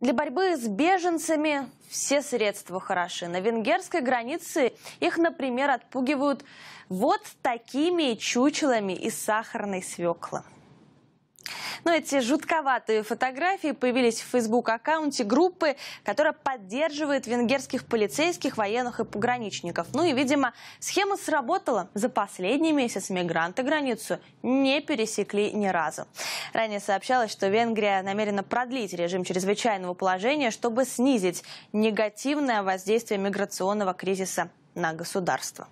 Для борьбы с беженцами все средства хороши. На венгерской границе их, например, отпугивают вот такими чучелами из сахарной свеклы. Но ну, эти жутковатые фотографии появились в фейсбук-аккаунте группы, которая поддерживает венгерских полицейских, военных и пограничников. Ну и, видимо, схема сработала. За последний месяц мигранты границу не пересекли ни разу. Ранее сообщалось, что Венгрия намерена продлить режим чрезвычайного положения, чтобы снизить негативное воздействие миграционного кризиса на государство.